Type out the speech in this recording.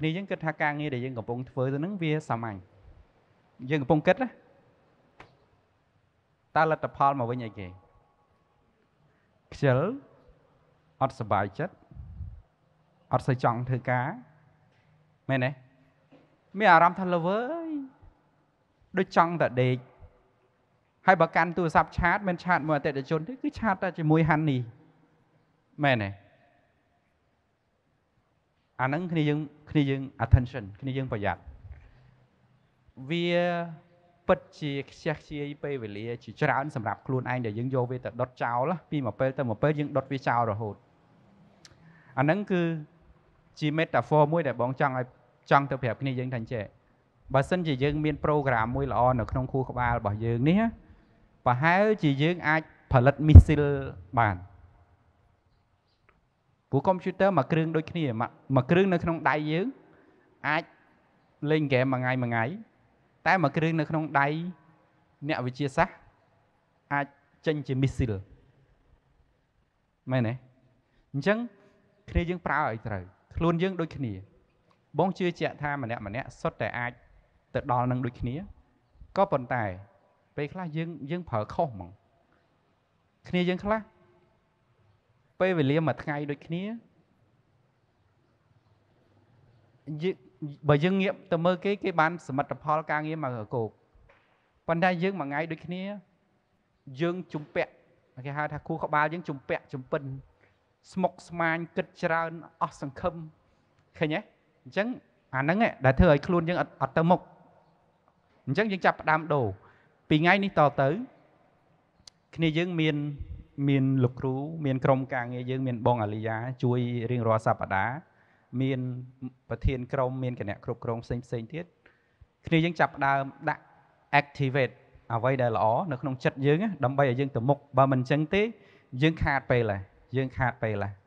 គ្នាយើងគិតថាការងារដែលយើងកំពុងធ្វើទៅនឹងវាសាមញ្ញយើងកំពុងគិតណាតើលទ្ធផលមកវិញអីគេខ្ជិលអត់សុបាយចិត្តអត់សូវចង់ធ្វើការមែនទេមានអារម្មណ៍ថាលើវើយដូចចង់តែដេកហើយបើកាន់ទូរស័ព្ទឆាតមិនឆាតមួយអតិថិជនទេគឺឆាតតែជាមួយហាន់នេះមែនទេអាហ្នឹងគ្នាយើងគ្នាយើង attention គ្នាយើងប្រយ័ត្នវាពិតជាខ្ជះខ្ជាយពេលវេលាជាច្រើន សម្រាប់ខ្លួនឯងដែលយើងយកវាទៅដុតចោលពីមួយពេលទៅមួយពេលយើងដុតវាចោលរហូតអាហ្នឹងគឺជា metaphor មួយដែលបងចង់ឲ្យចង់ទៅប្រាប់គ្នាយើងថាចេះបើសិនជាយើង មាន program មួយល្អនៅក្នុងខួរក្បាលរបស់យើងនេះប្រហែលជាយើងអាចផលិតមីស៊ីលបានព្រោះកុំព្យូទ័រមួយគ្រឿងដូចគ្នាមួយគ្រឿងនៅក្នុងដៃយើងអាចលេងហ្គេមមួយថ្ងៃមួយថ្ងៃតែមួយគ្រឿងនៅក្នុងដៃអ្នកវិទ្យាសាស្ត្រអាចចេញជាមីស៊ីលមែនទេអញ្ចឹងគ្នាយើងប្រើឲ្យត្រូវខ្លួនយើង ដូចគ្នា បងជឿជាក់ថាម្នាក់ម្នាក់សុទ្ធតែអាចទៅដល់នឹងដូចគ្នាក៏ប៉ុន្តែ ពេលខ្លះយើងយើងប្រើខុសហ្មង គ្នាយើងខ្លះពេលវេលាមួយថ្ងៃដូចគ្នាបើយើងងាកទៅមើលគេគេបានសមិទ្ធផលការងារមកគោកប៉ុន្តែយើងមួយថ្ងៃដូចគ្នាយើងជំពាក់គេហៅថាគូក្បាលយើងជំពាក់ជំពិនស្មុកស្មាញគិតច្រើនអស់សង្ឃឹមឃើញទេអញ្ចឹងអាហ្នឹងដែលធ្វើឲ្យខ្លួនយើងអត់ទៅមុខអញ្ចឹងយើងចាប់ផ្ដើមដូរពីថ្ងៃនេះតទៅ គ្នាយើងមានមានលោកគ្រូមានក្រុមការងារយើងមានបងអាលីយ៉ាជួយរៀងរាល់សប្តាហ៍មានប្រធាន ក្រុមមានគណៈគ្រប់គ្រងផ្សេងផ្សេងទៀតគ្នាយើងចាប់ដើមដាក់ activate អ្វីដែលល្អនៅក្នុង ចិត្តយើងដើម្បីឲ្យយើងទៅមុខបើមិនអញ្ចឹងទេ យើងខាតពេលហើយយើងខាតពេលហើយ